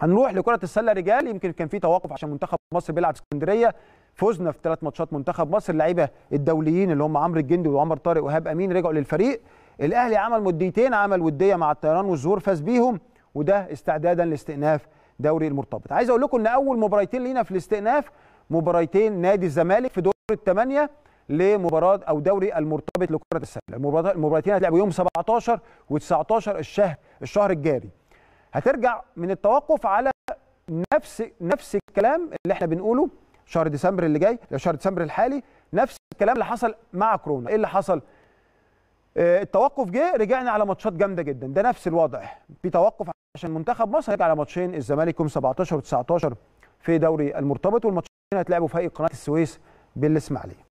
هنروح لكرة السلة رجال يمكن كان في توقف عشان منتخب مصر بيلعب في اسكندرية فزنا في ثلاث ماتشات منتخب مصر اللعيبه الدوليين اللي هم عمرو الجندي وعمر طارق وهاب امين رجعوا للفريق الاهلي عمل مديتين عمل وديه مع الطيران والزهور فاز بيهم وده استعدادا لاستئناف دوري المرتبط عايز اقول لكم ان اول مباراتين لينا في الاستئناف مباراتين نادي الزمالك في دور الثمانيه لمباراه او دوري المرتبط لكره السله المباراتين هتلعبوا يوم 17 و19 الشهر الشهر الجاري هترجع من التوقف على نفس نفس الكلام اللي احنا بنقوله شهر ديسمبر اللي جاي شهر ديسمبر الحالي نفس الكلام اللي حصل مع كورونا ايه اللي حصل اه التوقف جه رجعنا على ماتشات جامده جدا ده نفس الوضع في توقف عشان منتخب مصر هيرجع على ماتشين الزمالك يوم 17 و19 في دوري المرتبط والماتشين هتلعبوا في قناه السويس بالاسماعيليه